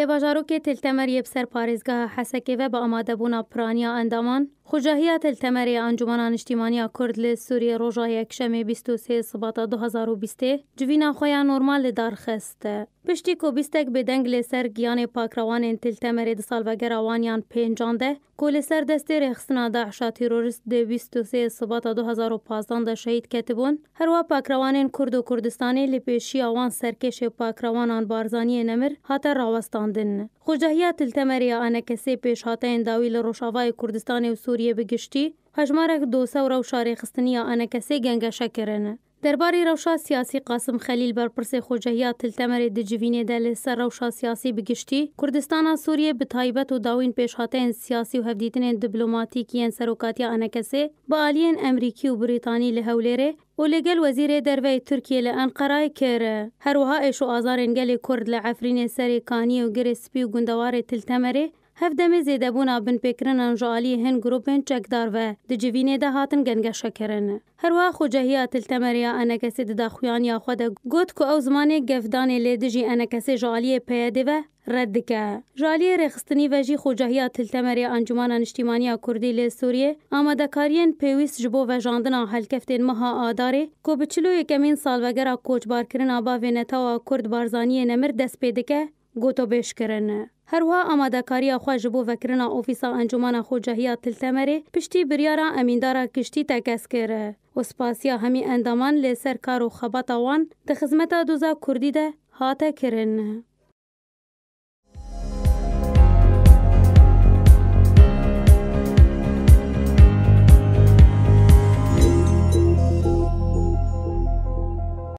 که بسر پارزگاه حسکی و با آماده بونا پرانیا اندامان، خوجاهیات التمری انجمن اجتماعی کرد ل سوریه روزا یکشنبه 23 سبت 2020 جوینا خویا نورمال درخست. پشتی کو بیستک به دنگ لسر گیان پاکروان انتل تمری د سالوگر اوانیان پینجانده کو لسر دسته رخصنا داعشا تیروریست د 23 سبت 2015 ده شهید کتبون هروا پاکروانین کرد و کردستانی لپیشی اوان سرکش پاکروانان بارزانی نمر هات راوستاندن. خوجاهیات التمری انکسی پیش هاتین داویل روشاوای کردستان و سوریه سوریه بگشتی هەژمارەك دو ڕەوشارێ خستنیە ئەنەکە سێ گەنگەشە کرنە. دەربارەی روشا سیاسی قاسم خلیل بر خەلیل بەرپرسی دی تلتەمەری دل سر روشا سیاسی بگشتی کردستان سوریه به بتایبەت و داوین پێشهاتەن سیاسی و هفدیتن هەفدیتنێن دیبلوماتیکیەن سەرۆکاتی ئەنەکەسێ بە ئالیەن امریکی و بریتانی لە هەولێرێ و لگل وزیر دروی ترکیه لە ئەنقەرای کرە هەروها ئێش و ئازارێنگەلی کورد لە ئەفرینێ سەری کانی و گرسپی و گندوار تلتمره Hevdemê zêdebûna binpêkirinan ji aliyê hin grupên çekdar ve di civînê de hatin gengeşekirin. Herwa xucehiya Tiltemeriya Enekesê di daxuyaniya xwe de got ku ew zimanê gefdanê lê dijî Enekesê ji aliyê PYD ve red dike. Ji aliyê rêxistinî ve jî xucehiya Tiltemeriya Encumana Niştîmaniya Kurdî lê Sûriye amadekariyên pêwîst ji bo vejandina helkeftên meha Adarê ku bi çilo yekemîn salvegera koçbarkirina bavê netawa Kurd Barzaniyê Nemir dest pê dike گوتو بێشکرن. هەروها ئامادەکاریە خۆ ji بۆ vekirina ئۆفیسا ئەنجمana خوجههیە تلتەمەرێ پشتی biryara ئەمیندارا کشتی تەکەس کرد. وسپاسیا هەمی ئەندامان لێسەر کار و خەباتەوان دە خزمەتە دوزا کوردی دە هاتە کرن.